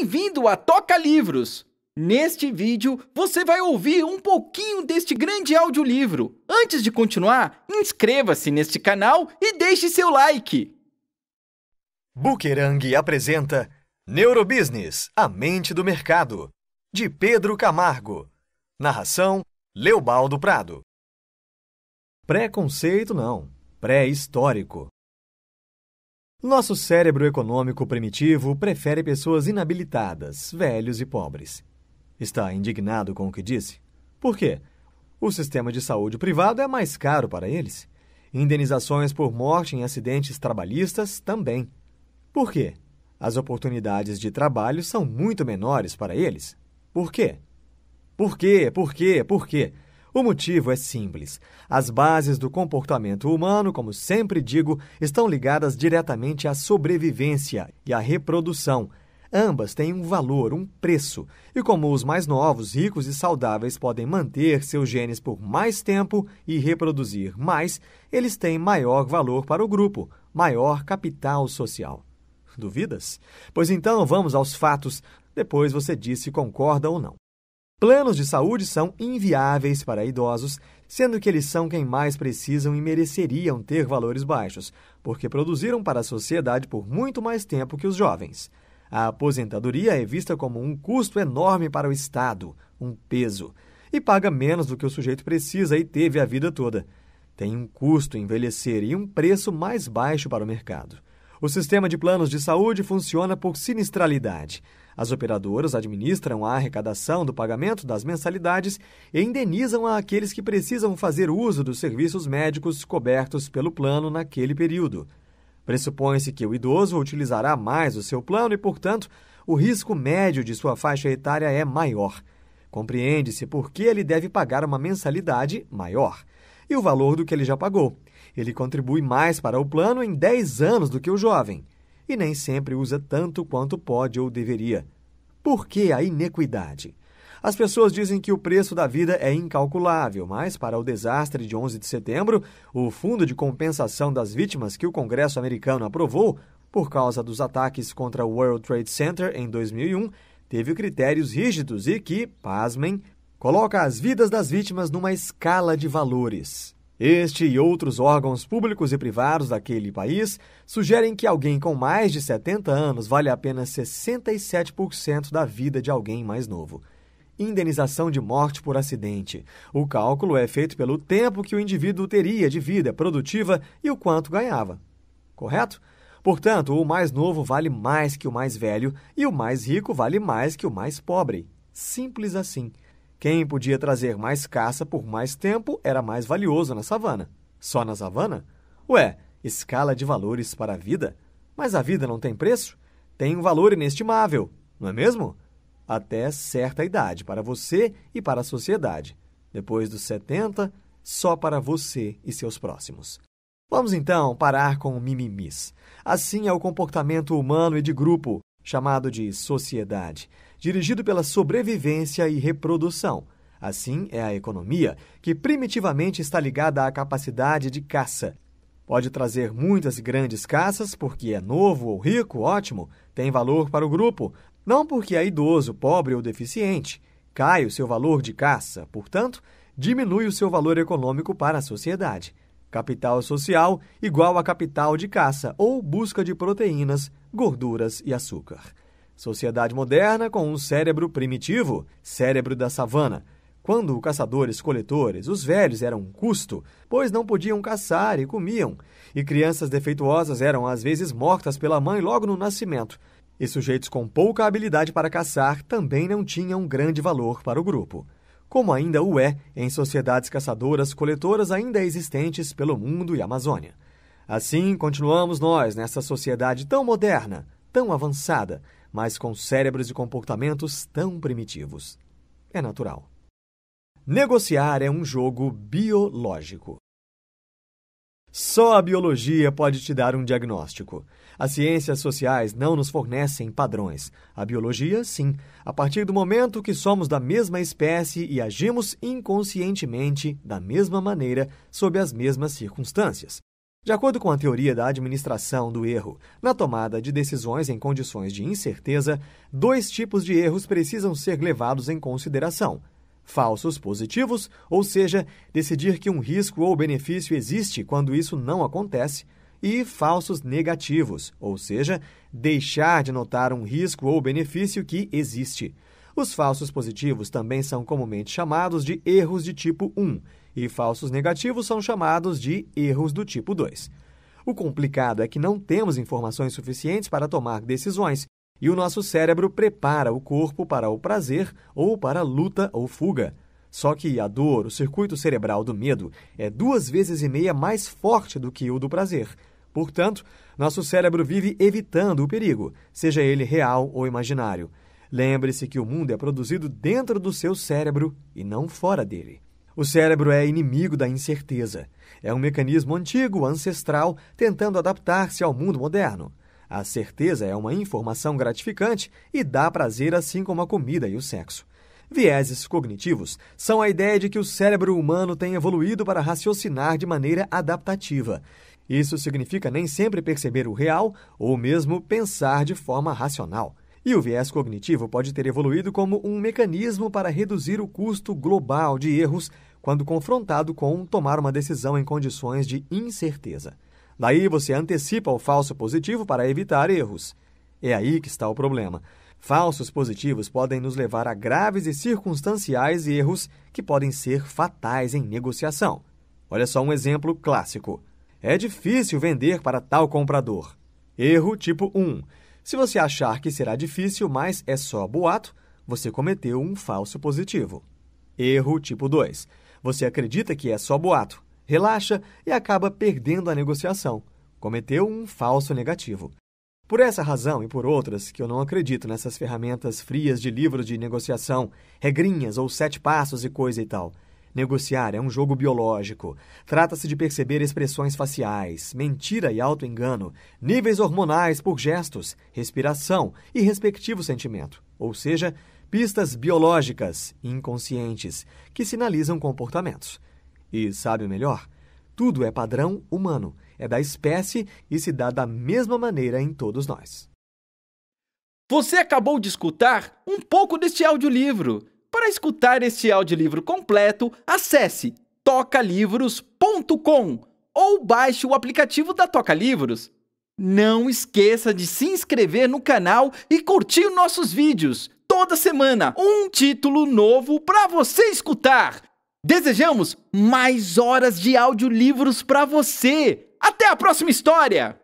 Bem-vindo a Toca Livros! Neste vídeo, você vai ouvir um pouquinho deste grande audiolivro. Antes de continuar, inscreva-se neste canal e deixe seu like! Bukerang apresenta Neurobusiness, a mente do mercado, de Pedro Camargo. Narração, Leobaldo Prado. Preconceito não, pré-histórico. Nosso cérebro econômico primitivo prefere pessoas inabilitadas, velhos e pobres. Está indignado com o que disse? Por quê? O sistema de saúde privado é mais caro para eles. Indenizações por morte em acidentes trabalhistas também. Por quê? As oportunidades de trabalho são muito menores para eles. Por quê? Por quê? Por quê? Por quê? O motivo é simples. As bases do comportamento humano, como sempre digo, estão ligadas diretamente à sobrevivência e à reprodução. Ambas têm um valor, um preço. E como os mais novos, ricos e saudáveis podem manter seus genes por mais tempo e reproduzir mais, eles têm maior valor para o grupo, maior capital social. Duvidas? Pois então vamos aos fatos. Depois você diz se concorda ou não. Planos de saúde são inviáveis para idosos, sendo que eles são quem mais precisam e mereceriam ter valores baixos, porque produziram para a sociedade por muito mais tempo que os jovens. A aposentadoria é vista como um custo enorme para o Estado, um peso, e paga menos do que o sujeito precisa e teve a vida toda. Tem um custo envelhecer e um preço mais baixo para o mercado. O sistema de planos de saúde funciona por sinistralidade. As operadoras administram a arrecadação do pagamento das mensalidades e indenizam aqueles que precisam fazer uso dos serviços médicos cobertos pelo plano naquele período. Pressupõe-se que o idoso utilizará mais o seu plano e, portanto, o risco médio de sua faixa etária é maior. Compreende-se por que ele deve pagar uma mensalidade maior e o valor do que ele já pagou. Ele contribui mais para o plano em 10 anos do que o jovem e nem sempre usa tanto quanto pode ou deveria. Por que a inequidade? As pessoas dizem que o preço da vida é incalculável, mas para o desastre de 11 de setembro, o Fundo de Compensação das Vítimas que o Congresso americano aprovou por causa dos ataques contra o World Trade Center em 2001 teve critérios rígidos e que, pasmem, coloca as vidas das vítimas numa escala de valores. Este e outros órgãos públicos e privados daquele país sugerem que alguém com mais de 70 anos vale apenas 67% da vida de alguém mais novo. Indenização de morte por acidente. O cálculo é feito pelo tempo que o indivíduo teria de vida produtiva e o quanto ganhava. Correto? Portanto, o mais novo vale mais que o mais velho e o mais rico vale mais que o mais pobre. Simples assim. Quem podia trazer mais caça por mais tempo era mais valioso na savana. Só na savana? Ué, escala de valores para a vida? Mas a vida não tem preço? Tem um valor inestimável, não é mesmo? Até certa idade, para você e para a sociedade. Depois dos 70, só para você e seus próximos. Vamos então parar com mimimis. Assim é o comportamento humano e de grupo chamado de sociedade, dirigido pela sobrevivência e reprodução. Assim, é a economia, que primitivamente está ligada à capacidade de caça. Pode trazer muitas grandes caças porque é novo ou rico, ótimo, tem valor para o grupo, não porque é idoso, pobre ou deficiente. Cai o seu valor de caça, portanto, diminui o seu valor econômico para a sociedade. Capital social igual a capital de caça ou busca de proteínas, gorduras e açúcar. Sociedade moderna com um cérebro primitivo, cérebro da savana. Quando caçadores-coletores, os velhos eram um custo, pois não podiam caçar e comiam, e crianças defeituosas eram às vezes mortas pela mãe logo no nascimento, e sujeitos com pouca habilidade para caçar também não tinham grande valor para o grupo como ainda o é em sociedades caçadoras-coletoras ainda existentes pelo mundo e Amazônia. Assim, continuamos nós nessa sociedade tão moderna, tão avançada, mas com cérebros e comportamentos tão primitivos. É natural. Negociar é um jogo biológico. Só a biologia pode te dar um diagnóstico. As ciências sociais não nos fornecem padrões. A biologia, sim. A partir do momento que somos da mesma espécie e agimos inconscientemente da mesma maneira, sob as mesmas circunstâncias. De acordo com a teoria da administração do erro, na tomada de decisões em condições de incerteza, dois tipos de erros precisam ser levados em consideração: falsos positivos, ou seja, decidir que um risco ou benefício existe quando isso não acontece, e falsos negativos, ou seja, deixar de notar um risco ou benefício que existe. Os falsos positivos também são comumente chamados de erros de tipo 1 e falsos negativos são chamados de erros do tipo 2. O complicado é que não temos informações suficientes para tomar decisões e o nosso cérebro prepara o corpo para o prazer ou para a luta ou fuga. Só que a dor, o circuito cerebral do medo, é duas vezes e meia mais forte do que o do prazer. Portanto, nosso cérebro vive evitando o perigo, seja ele real ou imaginário. Lembre-se que o mundo é produzido dentro do seu cérebro e não fora dele. O cérebro é inimigo da incerteza. É um mecanismo antigo, ancestral, tentando adaptar-se ao mundo moderno. A certeza é uma informação gratificante e dá prazer assim como a comida e o sexo. Vieses cognitivos são a ideia de que o cérebro humano tem evoluído para raciocinar de maneira adaptativa. Isso significa nem sempre perceber o real ou mesmo pensar de forma racional. E o viés cognitivo pode ter evoluído como um mecanismo para reduzir o custo global de erros quando confrontado com tomar uma decisão em condições de incerteza. Daí você antecipa o falso positivo para evitar erros. É aí que está o problema. Falsos positivos podem nos levar a graves e circunstanciais erros que podem ser fatais em negociação. Olha só um exemplo clássico. É difícil vender para tal comprador. Erro tipo 1. Se você achar que será difícil, mas é só boato, você cometeu um falso positivo. Erro tipo 2. Você acredita que é só boato, relaxa e acaba perdendo a negociação. Cometeu um falso negativo. Por essa razão e por outras, que eu não acredito nessas ferramentas frias de livro de negociação, regrinhas ou sete passos e coisa e tal. Negociar é um jogo biológico. Trata-se de perceber expressões faciais, mentira e auto-engano, níveis hormonais por gestos, respiração e respectivo sentimento, ou seja, pistas biológicas, inconscientes, que sinalizam comportamentos. E sabe o melhor? Tudo é padrão humano, é da espécie e se dá da mesma maneira em todos nós. Você acabou de escutar um pouco deste audiolivro. Para escutar este audiolivro completo, acesse tocalivros.com ou baixe o aplicativo da Toca Livros. Não esqueça de se inscrever no canal e curtir nossos vídeos. Toda semana, um título novo para você escutar. Desejamos mais horas de audiolivros para você. Até a próxima história!